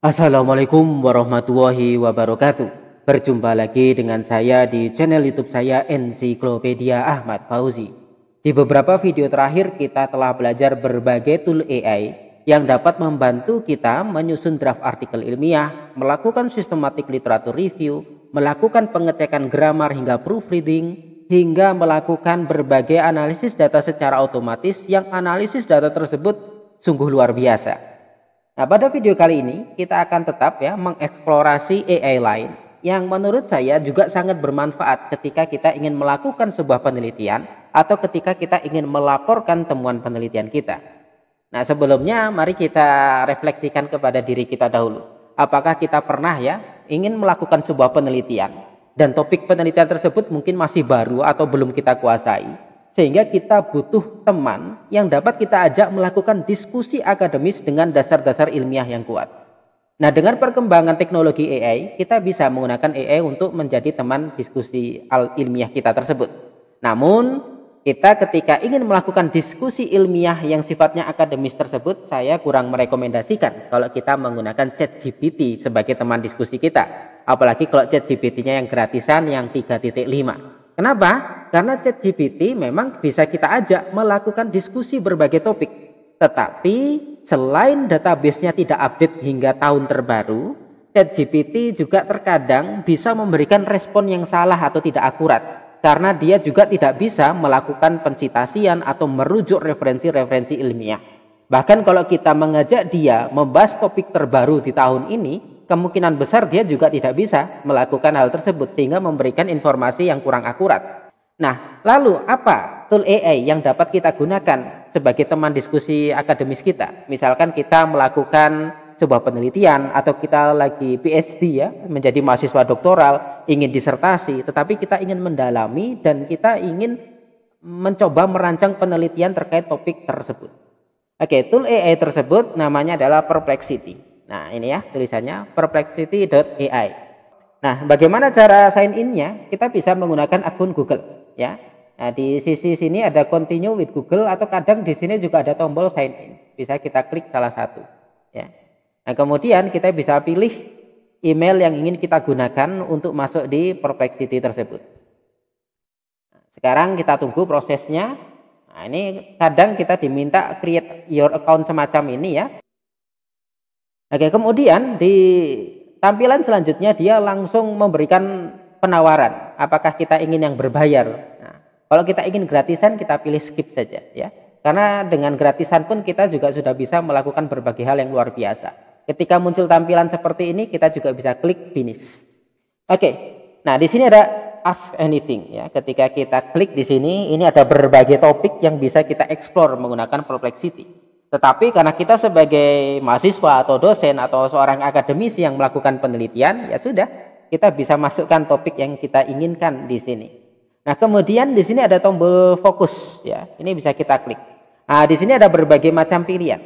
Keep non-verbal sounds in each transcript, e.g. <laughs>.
Assalamualaikum warahmatullahi wabarakatuh. Berjumpa lagi dengan saya di channel YouTube saya Ensiklopedia Ahmad Fauzi. Di beberapa video terakhir kita telah belajar berbagai tool AI yang dapat membantu kita menyusun draft artikel ilmiah, melakukan sistematik literatur review, melakukan pengecekan grammar hingga proofreading, hingga melakukan berbagai analisis data secara otomatis yang analisis data tersebut sungguh luar biasa. Nah, pada video kali ini kita akan tetap ya mengeksplorasi AI lain yang menurut saya juga sangat bermanfaat ketika kita ingin melakukan sebuah penelitian atau ketika kita ingin melaporkan temuan penelitian kita. Nah, sebelumnya mari kita refleksikan kepada diri kita dahulu. Apakah kita pernah ya ingin melakukan sebuah penelitian dan topik penelitian tersebut mungkin masih baru atau belum kita kuasai? sehingga kita butuh teman yang dapat kita ajak melakukan diskusi akademis dengan dasar-dasar ilmiah yang kuat. Nah, dengan perkembangan teknologi AI, kita bisa menggunakan AI untuk menjadi teman diskusi ilmiah kita tersebut. Namun, kita ketika ingin melakukan diskusi ilmiah yang sifatnya akademis tersebut, saya kurang merekomendasikan kalau kita menggunakan ChatGPT sebagai teman diskusi kita. Apalagi kalau ChatGPT-nya yang gratisan yang 3.5 Kenapa? Karena ChatGPT memang bisa kita ajak melakukan diskusi berbagai topik. Tetapi selain database-nya tidak update hingga tahun terbaru, ChatGPT juga terkadang bisa memberikan respon yang salah atau tidak akurat karena dia juga tidak bisa melakukan pensitasian atau merujuk referensi-referensi ilmiah. Bahkan kalau kita mengajak dia membahas topik terbaru di tahun ini, kemungkinan besar dia juga tidak bisa melakukan hal tersebut sehingga memberikan informasi yang kurang akurat. Nah, lalu apa tool AI yang dapat kita gunakan sebagai teman diskusi akademis kita? Misalkan kita melakukan sebuah penelitian atau kita lagi PhD ya, menjadi mahasiswa doktoral, ingin disertasi, tetapi kita ingin mendalami dan kita ingin mencoba merancang penelitian terkait topik tersebut. Oke, tool AI tersebut namanya adalah Perplexity. Nah, ini ya tulisannya perplexity.ai. Nah, bagaimana cara sign in-nya? Kita bisa menggunakan akun Google, ya. Nah, di sisi sini ada continue with Google atau kadang di sini juga ada tombol sign in. Bisa kita klik salah satu, ya. Nah, kemudian kita bisa pilih email yang ingin kita gunakan untuk masuk di perplexity tersebut. Sekarang kita tunggu prosesnya. Nah, ini kadang kita diminta create your account semacam ini ya. Oke, kemudian di tampilan selanjutnya dia langsung memberikan penawaran. Apakah kita ingin yang berbayar? Nah, kalau kita ingin gratisan kita pilih skip saja ya. Karena dengan gratisan pun kita juga sudah bisa melakukan berbagai hal yang luar biasa. Ketika muncul tampilan seperti ini kita juga bisa klik finish. Oke. Nah, di sini ada ask anything ya. Ketika kita klik di sini ini ada berbagai topik yang bisa kita explore menggunakan Perplexity. Tetapi karena kita sebagai mahasiswa atau dosen atau seorang akademisi yang melakukan penelitian, ya sudah, kita bisa masukkan topik yang kita inginkan di sini. Nah, kemudian di sini ada tombol fokus ya. Ini bisa kita klik. Nah, di sini ada berbagai macam pilihan.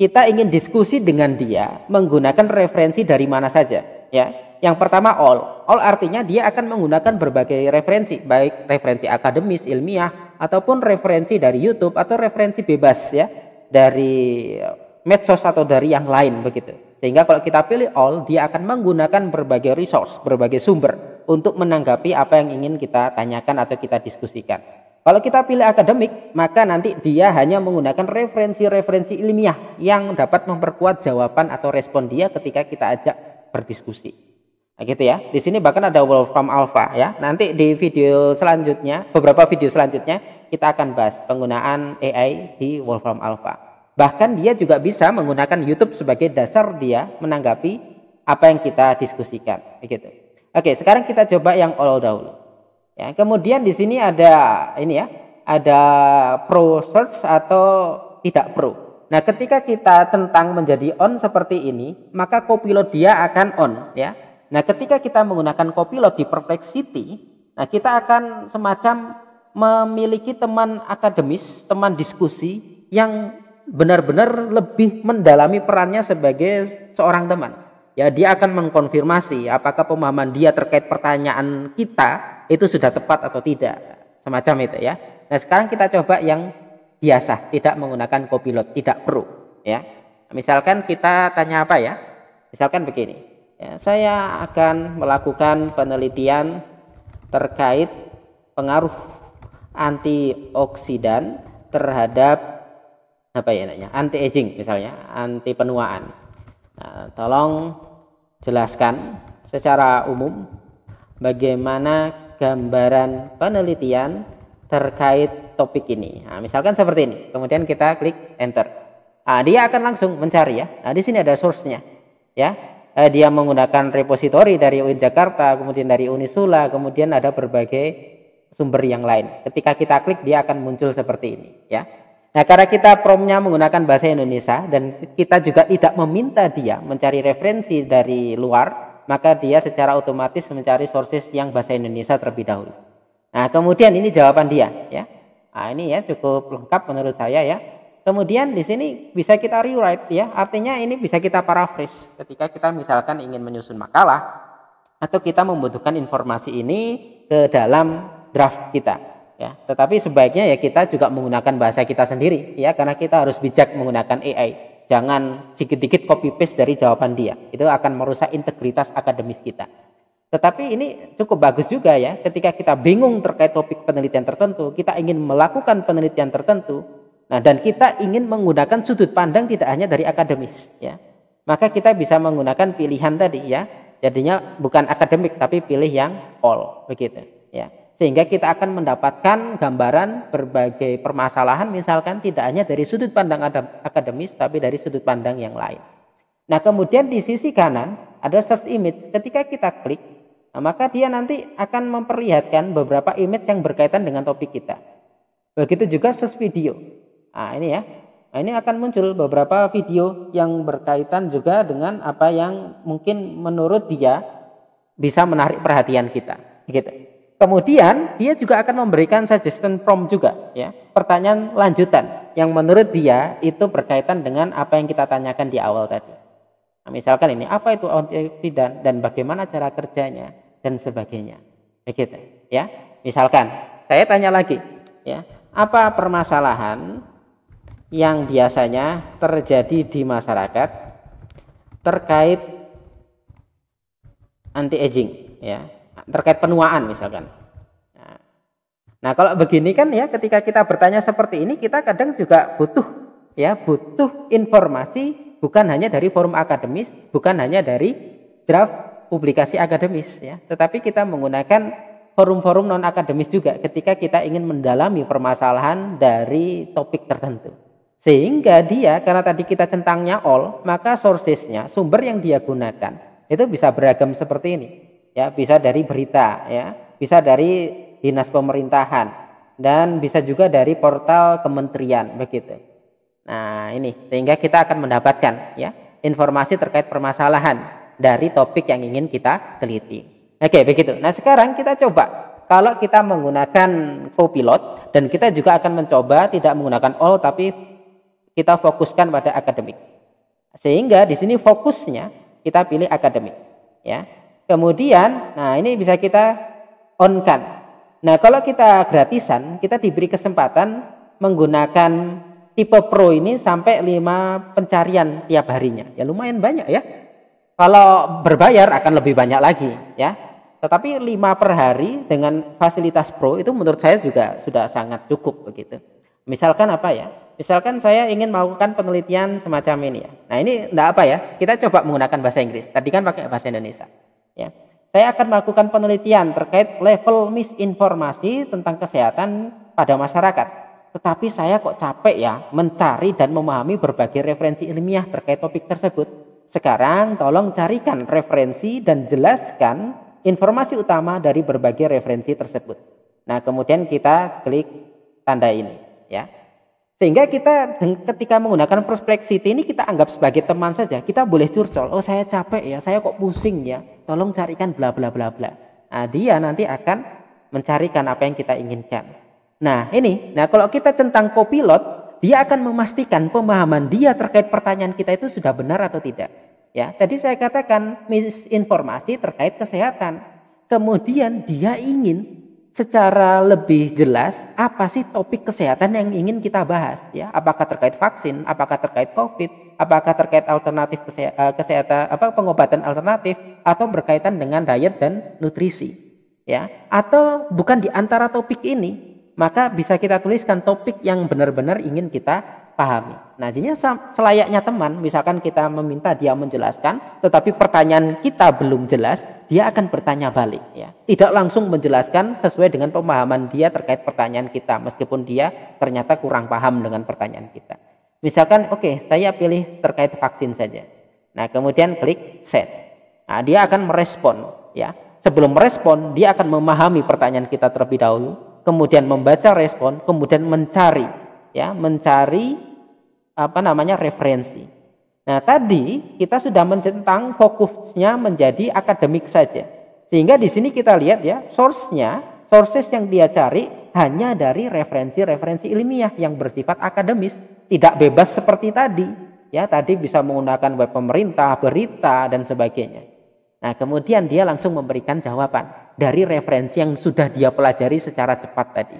Kita ingin diskusi dengan dia menggunakan referensi dari mana saja, ya. Yang pertama all. All artinya dia akan menggunakan berbagai referensi, baik referensi akademis, ilmiah ataupun referensi dari YouTube atau referensi bebas ya dari medsos atau dari yang lain begitu. Sehingga kalau kita pilih all, dia akan menggunakan berbagai resource, berbagai sumber untuk menanggapi apa yang ingin kita tanyakan atau kita diskusikan. Kalau kita pilih akademik, maka nanti dia hanya menggunakan referensi-referensi ilmiah yang dapat memperkuat jawaban atau respon dia ketika kita ajak berdiskusi. Nah, gitu ya. Di sini bahkan ada Wolfram Alpha ya. Nanti di video selanjutnya, beberapa video selanjutnya kita akan bahas penggunaan AI di Wolfram Alpha. Bahkan dia juga bisa menggunakan YouTube sebagai dasar dia menanggapi apa yang kita diskusikan, begitu. Oke, sekarang kita coba yang all dahulu. Ya, kemudian di sini ada ini ya, ada pro search atau tidak pro. Nah, ketika kita tentang menjadi on seperti ini, maka copilot dia akan on, ya. Nah, ketika kita menggunakan copilot di perplexity, nah kita akan semacam memiliki teman akademis, teman diskusi yang benar-benar lebih mendalami perannya sebagai seorang teman. Ya, dia akan mengkonfirmasi apakah pemahaman dia terkait pertanyaan kita itu sudah tepat atau tidak. Semacam itu ya. Nah, sekarang kita coba yang biasa, tidak menggunakan copilot, tidak perlu, ya. Misalkan kita tanya apa ya? Misalkan begini. Ya, saya akan melakukan penelitian terkait pengaruh antioksidan terhadap apa ya enaknya anti aging misalnya anti penuaan nah, tolong jelaskan secara umum bagaimana gambaran penelitian terkait topik ini nah, misalkan seperti ini kemudian kita klik enter nah, dia akan langsung mencari ya nah di sini ada source-nya ya eh, dia menggunakan repositori dari UIN Jakarta kemudian dari Unisula kemudian ada berbagai sumber yang lain. Ketika kita klik dia akan muncul seperti ini ya. Nah karena kita promnya menggunakan bahasa Indonesia dan kita juga tidak meminta dia mencari referensi dari luar maka dia secara otomatis mencari sources yang bahasa Indonesia terlebih dahulu. Nah kemudian ini jawaban dia ya. Nah, ini ya cukup lengkap menurut saya ya. Kemudian di sini bisa kita rewrite ya, artinya ini bisa kita paraphrase ketika kita misalkan ingin menyusun makalah atau kita membutuhkan informasi ini ke dalam draft kita ya tetapi sebaiknya ya kita juga menggunakan bahasa kita sendiri ya karena kita harus bijak menggunakan AI jangan sedikit-sedikit copy paste dari jawaban dia itu akan merusak integritas akademis kita tetapi ini cukup bagus juga ya, ketika kita bingung terkait topik penelitian tertentu, kita ingin melakukan penelitian tertentu, nah dan kita ingin menggunakan sudut pandang tidak hanya dari akademis ya. Maka kita bisa menggunakan pilihan tadi ya, jadinya bukan akademik tapi pilih yang all begitu ya sehingga kita akan mendapatkan gambaran berbagai permasalahan misalkan tidak hanya dari sudut pandang akademis tapi dari sudut pandang yang lain. Nah kemudian di sisi kanan ada search image ketika kita klik nah, maka dia nanti akan memperlihatkan beberapa image yang berkaitan dengan topik kita. Begitu juga search video. Nah ini ya nah, ini akan muncul beberapa video yang berkaitan juga dengan apa yang mungkin menurut dia bisa menarik perhatian kita gitu. Kemudian dia juga akan memberikan suggestion prompt juga, ya, pertanyaan lanjutan yang menurut dia itu berkaitan dengan apa yang kita tanyakan di awal tadi. Nah, misalkan ini apa itu antioksidan dan bagaimana cara kerjanya dan sebagainya. Begitu, ya. Misalkan saya tanya lagi, ya, apa permasalahan yang biasanya terjadi di masyarakat terkait anti aging, ya, terkait penuaan misalkan. Nah. nah, kalau begini kan ya ketika kita bertanya seperti ini kita kadang juga butuh ya butuh informasi bukan hanya dari forum akademis, bukan hanya dari draft publikasi akademis ya, tetapi kita menggunakan forum-forum non akademis juga ketika kita ingin mendalami permasalahan dari topik tertentu. Sehingga dia karena tadi kita centangnya all, maka sourcesnya, sumber yang dia gunakan itu bisa beragam seperti ini ya bisa dari berita ya bisa dari dinas pemerintahan dan bisa juga dari portal kementerian begitu. Nah, ini sehingga kita akan mendapatkan ya informasi terkait permasalahan dari topik yang ingin kita teliti. Oke, begitu. Nah, sekarang kita coba kalau kita menggunakan Copilot dan kita juga akan mencoba tidak menggunakan all tapi kita fokuskan pada akademik. Sehingga di sini fokusnya kita pilih akademik, ya. Kemudian, nah ini bisa kita on-kan. Nah, kalau kita gratisan, kita diberi kesempatan menggunakan tipe pro ini sampai 5 pencarian tiap harinya. Ya lumayan banyak ya. Kalau berbayar akan lebih banyak lagi ya. Tetapi 5 per hari dengan fasilitas pro itu menurut saya juga sudah sangat cukup begitu. Misalkan apa ya? Misalkan saya ingin melakukan penelitian semacam ini ya. Nah ini enggak apa ya, kita coba menggunakan bahasa Inggris. Tadi kan pakai bahasa Indonesia. Ya. Saya akan melakukan penelitian terkait level misinformasi tentang kesehatan pada masyarakat. Tetapi saya kok capek ya mencari dan memahami berbagai referensi ilmiah terkait topik tersebut. Sekarang tolong carikan referensi dan jelaskan informasi utama dari berbagai referensi tersebut. Nah, kemudian kita klik tanda ini ya. Sehingga kita ketika menggunakan perspektif ini kita anggap sebagai teman saja. Kita boleh curcol, oh saya capek ya, saya kok pusing ya, tolong carikan bla bla bla bla. Nah, dia nanti akan mencarikan apa yang kita inginkan. Nah ini, nah kalau kita centang copilot dia akan memastikan pemahaman dia terkait pertanyaan kita itu sudah benar atau tidak. Ya, tadi saya katakan misinformasi terkait kesehatan. Kemudian dia ingin secara lebih jelas apa sih topik kesehatan yang ingin kita bahas ya apakah terkait vaksin apakah terkait covid apakah terkait alternatif eh, kesehatan apa pengobatan alternatif atau berkaitan dengan diet dan nutrisi ya atau bukan di antara topik ini maka bisa kita tuliskan topik yang benar-benar ingin kita pahami. Nah, jadinya selayaknya teman, misalkan kita meminta dia menjelaskan, tetapi pertanyaan kita belum jelas, dia akan bertanya balik. Ya. Tidak langsung menjelaskan sesuai dengan pemahaman dia terkait pertanyaan kita, meskipun dia ternyata kurang paham dengan pertanyaan kita. Misalkan, oke, okay, saya pilih terkait vaksin saja. Nah, kemudian klik set. Nah, dia akan merespon. Ya, sebelum merespon, dia akan memahami pertanyaan kita terlebih dahulu, kemudian membaca respon, kemudian mencari, ya, mencari apa namanya referensi. Nah, tadi kita sudah mencentang fokusnya menjadi akademik saja. Sehingga di sini kita lihat ya, source-nya, sources yang dia cari hanya dari referensi-referensi ilmiah yang bersifat akademis, tidak bebas seperti tadi. Ya, tadi bisa menggunakan web pemerintah, berita dan sebagainya. Nah, kemudian dia langsung memberikan jawaban dari referensi yang sudah dia pelajari secara cepat tadi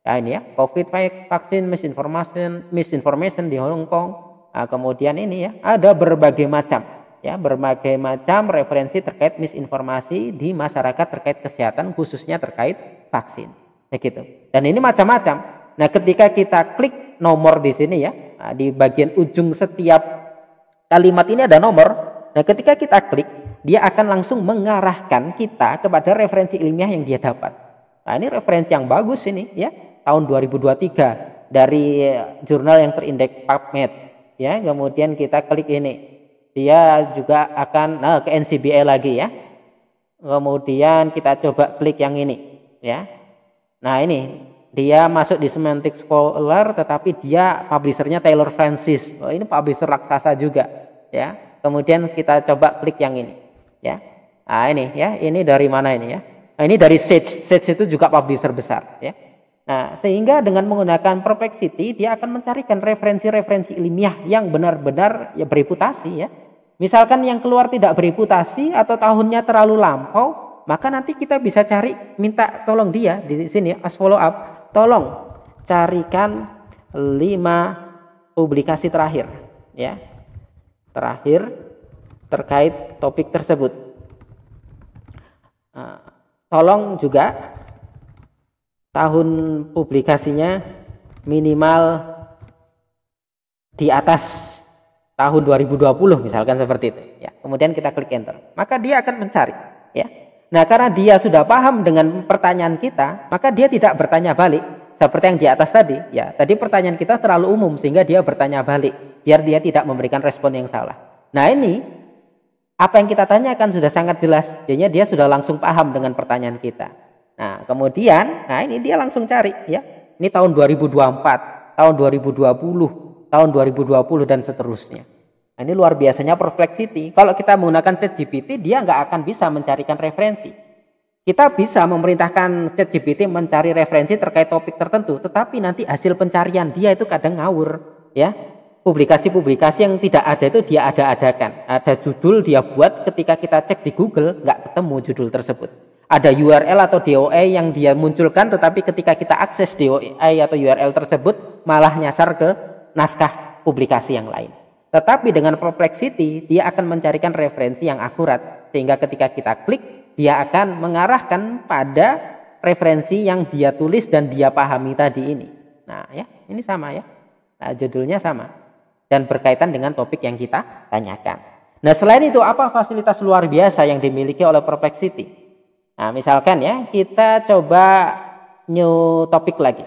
ya ini ya covid vaksin misinformation misinformation di Hong Kong nah, kemudian ini ya ada berbagai macam ya berbagai macam referensi terkait misinformasi di masyarakat terkait kesehatan khususnya terkait vaksin begitu nah, dan ini macam-macam nah ketika kita klik nomor di sini ya nah, di bagian ujung setiap kalimat ini ada nomor nah ketika kita klik dia akan langsung mengarahkan kita kepada referensi ilmiah yang dia dapat Nah, ini referensi yang bagus ini ya tahun 2023 dari eh, jurnal yang terindeks PubMed ya kemudian kita klik ini dia juga akan nah, ke NCBI lagi ya kemudian kita coba klik yang ini ya nah ini dia masuk di semantic scholar tetapi dia publishernya Taylor Francis oh, ini publisher raksasa juga ya kemudian kita coba klik yang ini ya nah ini ya ini dari mana ini ya nah, ini dari Sage Sage itu juga publisher besar ya Nah, sehingga dengan menggunakan perplexity dia akan mencarikan referensi-referensi ilmiah yang benar-benar ya bereputasi ya. Misalkan yang keluar tidak bereputasi atau tahunnya terlalu lampau, maka nanti kita bisa cari minta tolong dia di sini as follow up, tolong carikan lima publikasi terakhir ya. Terakhir terkait topik tersebut. Nah, tolong juga tahun publikasinya minimal di atas tahun 2020 misalkan seperti itu ya kemudian kita klik enter maka dia akan mencari ya nah karena dia sudah paham dengan pertanyaan kita maka dia tidak bertanya balik seperti yang di atas tadi ya tadi pertanyaan kita terlalu umum sehingga dia bertanya balik biar dia tidak memberikan respon yang salah nah ini apa yang kita tanyakan sudah sangat jelas jadinya dia sudah langsung paham dengan pertanyaan kita Nah, kemudian nah ini dia langsung cari ya. Ini tahun 2024, tahun 2020, tahun 2020 dan seterusnya. Nah, ini luar biasanya perplexity. Kalau kita menggunakan ChatGPT, dia nggak akan bisa mencarikan referensi. Kita bisa memerintahkan ChatGPT mencari referensi terkait topik tertentu, tetapi nanti hasil pencarian dia itu kadang ngawur, ya publikasi-publikasi yang tidak ada itu dia ada-adakan. Ada judul dia buat ketika kita cek di Google nggak ketemu judul tersebut ada URL atau DOI e yang dia munculkan tetapi ketika kita akses DOI e atau URL tersebut malah nyasar ke naskah publikasi yang lain. Tetapi dengan perplexity dia akan mencarikan referensi yang akurat sehingga ketika kita klik dia akan mengarahkan pada referensi yang dia tulis dan dia pahami tadi ini. Nah, ya, ini sama ya. Nah, judulnya sama dan berkaitan dengan topik yang kita tanyakan. Nah, selain itu apa fasilitas luar biasa yang dimiliki oleh Perplexity? Nah, misalkan ya kita coba new topic lagi.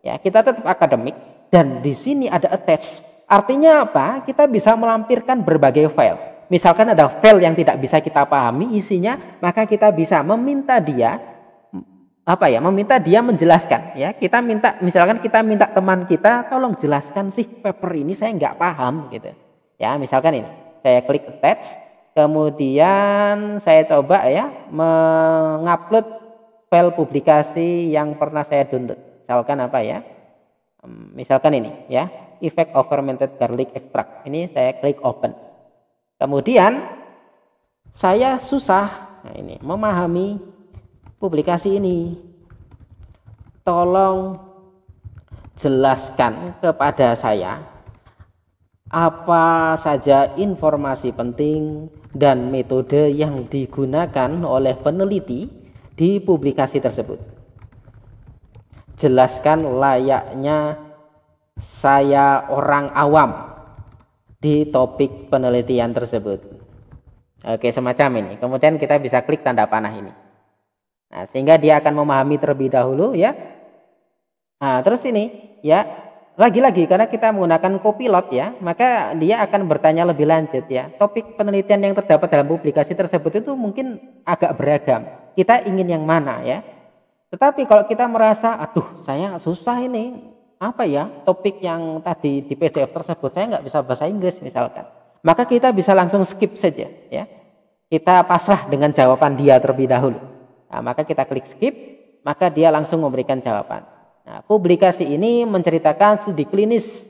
Ya, kita tetap akademik dan di sini ada attach. Artinya apa? Kita bisa melampirkan berbagai file. Misalkan ada file yang tidak bisa kita pahami isinya, maka kita bisa meminta dia apa ya? Meminta dia menjelaskan. Ya, kita minta misalkan kita minta teman kita tolong jelaskan sih paper ini saya nggak paham gitu. Ya, misalkan ini. Saya klik attach, Kemudian saya coba ya mengupload file publikasi yang pernah saya download. Misalkan apa ya? Hmm, misalkan ini ya, effect of fermented garlic extract. Ini saya klik open. Kemudian saya susah nah ini memahami publikasi ini. Tolong jelaskan kepada saya apa saja informasi penting dan metode yang digunakan oleh peneliti di publikasi tersebut. Jelaskan layaknya saya orang awam di topik penelitian tersebut. Oke, semacam ini. Kemudian kita bisa klik tanda panah ini. Nah, sehingga dia akan memahami terlebih dahulu ya. Nah, terus ini ya lagi-lagi karena kita menggunakan copilot ya, maka dia akan bertanya lebih lanjut ya. Topik penelitian yang terdapat dalam publikasi tersebut itu mungkin agak beragam. Kita ingin yang mana ya? Tetapi kalau kita merasa, aduh saya susah ini, apa ya topik yang tadi di PDF tersebut saya nggak bisa bahasa Inggris misalkan, maka kita bisa langsung skip saja ya. Kita pasrah dengan jawaban dia terlebih dahulu. Nah, maka kita klik skip, maka dia langsung memberikan jawaban. Nah, publikasi ini menceritakan studi klinis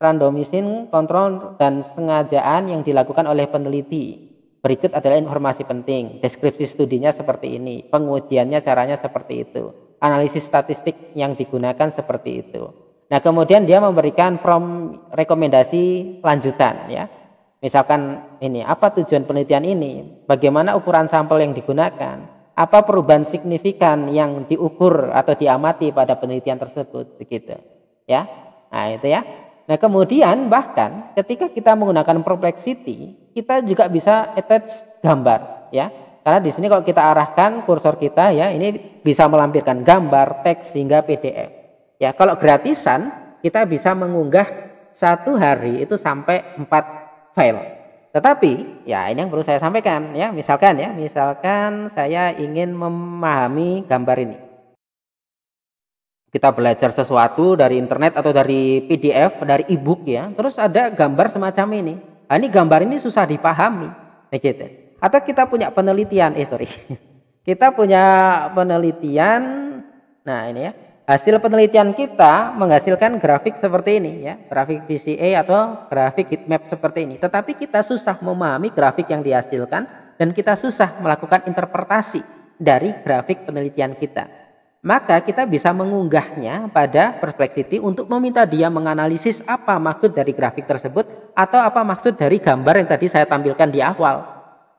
randomisin, kontrol, dan sengajaan yang dilakukan oleh peneliti. Berikut adalah informasi penting. Deskripsi studinya seperti ini, pengujiannya caranya seperti itu, analisis statistik yang digunakan seperti itu. Nah, kemudian dia memberikan prom rekomendasi lanjutan ya. Misalkan ini, apa tujuan penelitian ini? Bagaimana ukuran sampel yang digunakan? apa perubahan signifikan yang diukur atau diamati pada penelitian tersebut begitu ya nah itu ya nah kemudian bahkan ketika kita menggunakan perplexity, kita juga bisa attach gambar ya karena di sini kalau kita arahkan kursor kita ya ini bisa melampirkan gambar teks hingga PDF ya kalau gratisan kita bisa mengunggah satu hari itu sampai empat file tetapi ya ini yang perlu saya sampaikan ya misalkan ya misalkan saya ingin memahami gambar ini. Kita belajar sesuatu dari internet atau dari PDF, dari e-book ya. Terus ada gambar semacam ini. Nah, ini gambar ini susah dipahami, ya gitu. Atau kita punya penelitian, eh sorry, <laughs> kita punya penelitian. Nah ini ya, hasil penelitian kita menghasilkan grafik seperti ini ya, grafik VCA atau grafik heat seperti ini. Tetapi kita susah memahami grafik yang dihasilkan dan kita susah melakukan interpretasi dari grafik penelitian kita. Maka kita bisa mengunggahnya pada perspektif untuk meminta dia menganalisis apa maksud dari grafik tersebut atau apa maksud dari gambar yang tadi saya tampilkan di awal.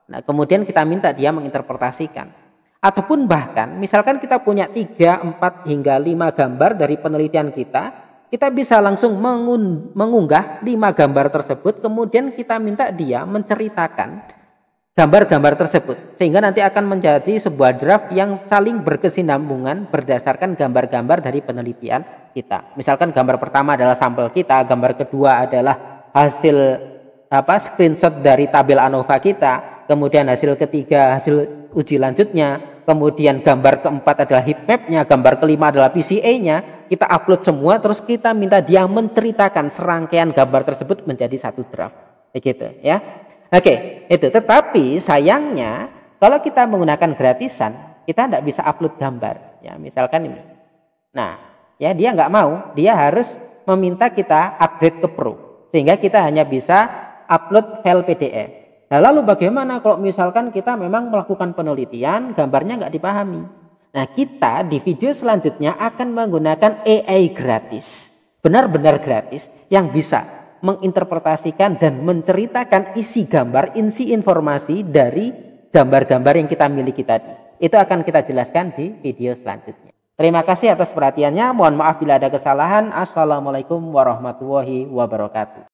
Nah, kemudian kita minta dia menginterpretasikan. Ataupun bahkan misalkan kita punya 3, 4 hingga 5 gambar dari penelitian kita, kita bisa langsung mengunggah 5 gambar tersebut kemudian kita minta dia menceritakan gambar-gambar tersebut sehingga nanti akan menjadi sebuah draft yang saling berkesinambungan berdasarkan gambar-gambar dari penelitian kita. Misalkan gambar pertama adalah sampel kita, gambar kedua adalah hasil apa screenshot dari tabel ANOVA kita, kemudian hasil ketiga hasil uji lanjutnya, kemudian gambar keempat adalah heat mapnya, gambar kelima adalah PCA-nya, kita upload semua, terus kita minta dia menceritakan serangkaian gambar tersebut menjadi satu draft, begitu ya. Oke, itu. Tetapi sayangnya kalau kita menggunakan gratisan, kita tidak bisa upload gambar, ya misalkan ini. Nah, ya dia nggak mau, dia harus meminta kita upgrade ke Pro, sehingga kita hanya bisa upload file PDF. Nah, lalu bagaimana kalau misalkan kita memang melakukan penelitian, gambarnya nggak dipahami? Nah, kita di video selanjutnya akan menggunakan AI gratis, benar-benar gratis, yang bisa menginterpretasikan dan menceritakan isi gambar, isi informasi dari gambar-gambar yang kita miliki tadi. Itu akan kita jelaskan di video selanjutnya. Terima kasih atas perhatiannya. Mohon maaf bila ada kesalahan. Assalamualaikum warahmatullahi wabarakatuh.